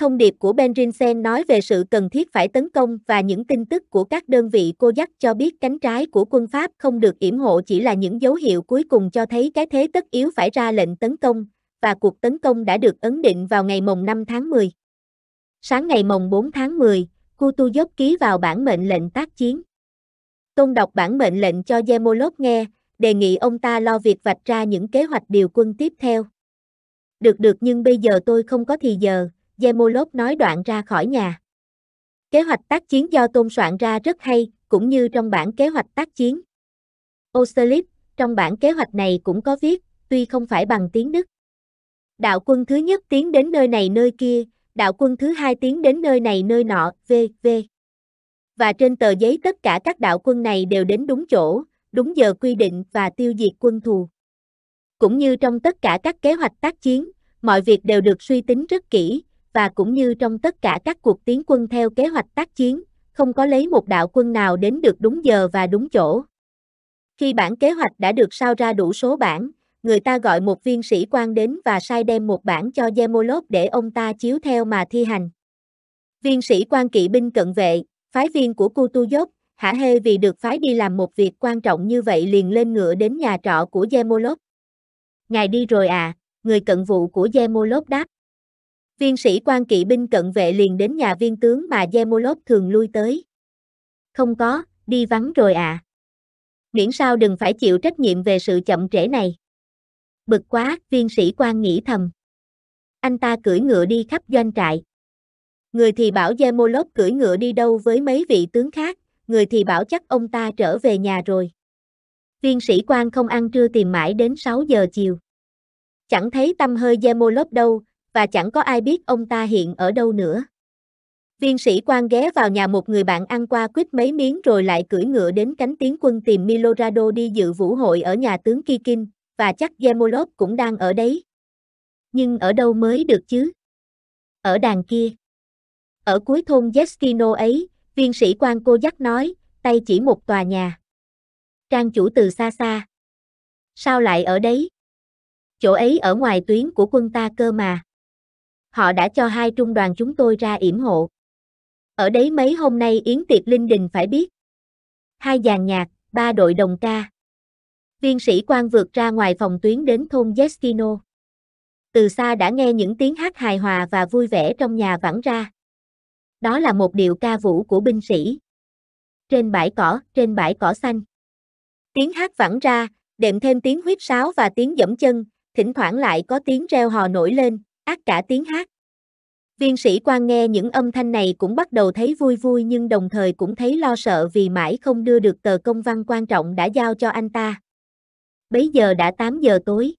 thông điệp của Benrinsen nói về sự cần thiết phải tấn công và những tin tức của các đơn vị cô dắt cho biết cánh trái của quân Pháp không được yểm hộ chỉ là những dấu hiệu cuối cùng cho thấy cái thế tất yếu phải ra lệnh tấn công, và cuộc tấn công đã được ấn định vào ngày mồng 5 tháng 10. Sáng ngày mồng 4 tháng 10, Kutuzov ký vào bản mệnh lệnh tác chiến. Tôn đọc bản mệnh lệnh cho Zemolov nghe, đề nghị ông ta lo việc vạch ra những kế hoạch điều quân tiếp theo. Được được nhưng bây giờ tôi không có thì giờ, Zemolov nói đoạn ra khỏi nhà. Kế hoạch tác chiến do Tôn soạn ra rất hay, cũng như trong bản kế hoạch tác chiến. Osterlip, trong bản kế hoạch này cũng có viết, tuy không phải bằng tiếng Đức. Đạo quân thứ nhất tiến đến nơi này nơi kia, đạo quân thứ hai tiến đến nơi này nơi nọ, v.v. Và trên tờ giấy tất cả các đạo quân này đều đến đúng chỗ, đúng giờ quy định và tiêu diệt quân thù. Cũng như trong tất cả các kế hoạch tác chiến, mọi việc đều được suy tính rất kỹ, và cũng như trong tất cả các cuộc tiến quân theo kế hoạch tác chiến, không có lấy một đạo quân nào đến được đúng giờ và đúng chỗ. Khi bản kế hoạch đã được sao ra đủ số bản, người ta gọi một viên sĩ quan đến và sai đem một bản cho Zemolov để ông ta chiếu theo mà thi hành. Viên sĩ quan kỵ binh cận vệ, phái viên của Kutuzov, hả hê vì được phái đi làm một việc quan trọng như vậy liền lên ngựa đến nhà trọ của Zemolov. Ngài đi rồi à, người cận vụ của Zemolov đáp. Viên sĩ quan kỵ binh cận vệ liền đến nhà viên tướng mà Zemolov thường lui tới. Không có, đi vắng rồi ạ. À. Miễn sao đừng phải chịu trách nhiệm về sự chậm trễ này. Bực quá, viên sĩ quan nghĩ thầm. Anh ta cưỡi ngựa đi khắp doanh trại. Người thì bảo Zemolov cưỡi ngựa đi đâu với mấy vị tướng khác, người thì bảo chắc ông ta trở về nhà rồi. Viên sĩ quan không ăn trưa tìm mãi đến 6 giờ chiều. Chẳng thấy tâm hơi Zemolov đâu, và chẳng có ai biết ông ta hiện ở đâu nữa. Viên sĩ quan ghé vào nhà một người bạn ăn qua quýt mấy miếng rồi lại cưỡi ngựa đến cánh tiến quân tìm Milorado đi dự vũ hội ở nhà tướng Kikin, và chắc Gemolov cũng đang ở đấy. Nhưng ở đâu mới được chứ? Ở đàn kia. Ở cuối thôn Jeskino ấy, viên sĩ quan cô dắt nói, tay chỉ một tòa nhà. Trang chủ từ xa xa. Sao lại ở đấy? Chỗ ấy ở ngoài tuyến của quân ta cơ mà họ đã cho hai trung đoàn chúng tôi ra yểm hộ. Ở đấy mấy hôm nay Yến tiệc Linh Đình phải biết. Hai dàn nhạc, ba đội đồng ca. Viên sĩ quan vượt ra ngoài phòng tuyến đến thôn Jeskino Từ xa đã nghe những tiếng hát hài hòa và vui vẻ trong nhà vẳng ra. Đó là một điệu ca vũ của binh sĩ. Trên bãi cỏ, trên bãi cỏ xanh. Tiếng hát vẳng ra, đệm thêm tiếng huyết sáo và tiếng dẫm chân, thỉnh thoảng lại có tiếng reo hò nổi lên, ác cả tiếng hát. Viên sĩ quan nghe những âm thanh này cũng bắt đầu thấy vui vui nhưng đồng thời cũng thấy lo sợ vì mãi không đưa được tờ công văn quan trọng đã giao cho anh ta. Bấy giờ đã 8 giờ tối.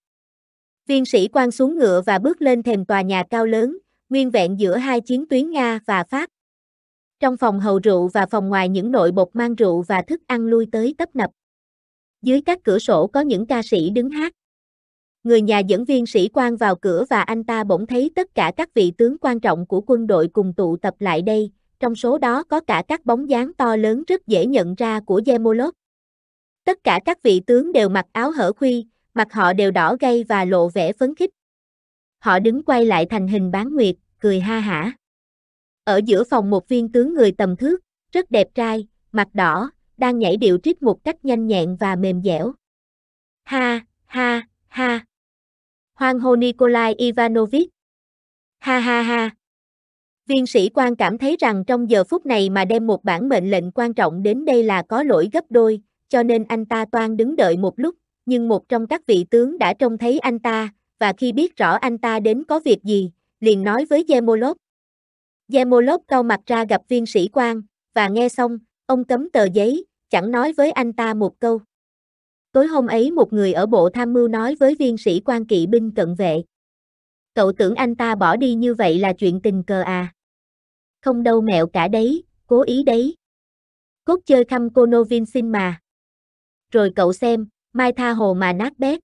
Viên sĩ quan xuống ngựa và bước lên thềm tòa nhà cao lớn, nguyên vẹn giữa hai chiến tuyến Nga và Pháp. Trong phòng hầu rượu và phòng ngoài những nội bột mang rượu và thức ăn lui tới tấp nập. Dưới các cửa sổ có những ca sĩ đứng hát. Người nhà dẫn viên sĩ quan vào cửa và anh ta bỗng thấy tất cả các vị tướng quan trọng của quân đội cùng tụ tập lại đây, trong số đó có cả các bóng dáng to lớn rất dễ nhận ra của Zemolov. Tất cả các vị tướng đều mặc áo hở khuy, mặt họ đều đỏ gay và lộ vẻ phấn khích. Họ đứng quay lại thành hình bán nguyệt, cười ha hả. Ở giữa phòng một viên tướng người tầm thước, rất đẹp trai, mặt đỏ, đang nhảy điệu trích một cách nhanh nhẹn và mềm dẻo. Ha, ha, ha. Hoan hô Nikolai Ivanovich. Ha ha ha. Viên sĩ quan cảm thấy rằng trong giờ phút này mà đem một bản mệnh lệnh quan trọng đến đây là có lỗi gấp đôi, cho nên anh ta toan đứng đợi một lúc, nhưng một trong các vị tướng đã trông thấy anh ta, và khi biết rõ anh ta đến có việc gì, liền nói với Zemolov. Zemolov cau mặt ra gặp viên sĩ quan, và nghe xong, ông cấm tờ giấy, chẳng nói với anh ta một câu. Tối hôm ấy một người ở bộ tham mưu nói với viên sĩ quan kỵ binh cận vệ. Cậu tưởng anh ta bỏ đi như vậy là chuyện tình cờ à? Không đâu mẹo cả đấy, cố ý đấy. Cốt chơi thăm cô Novin xin mà. Rồi cậu xem, mai tha hồ mà nát bét.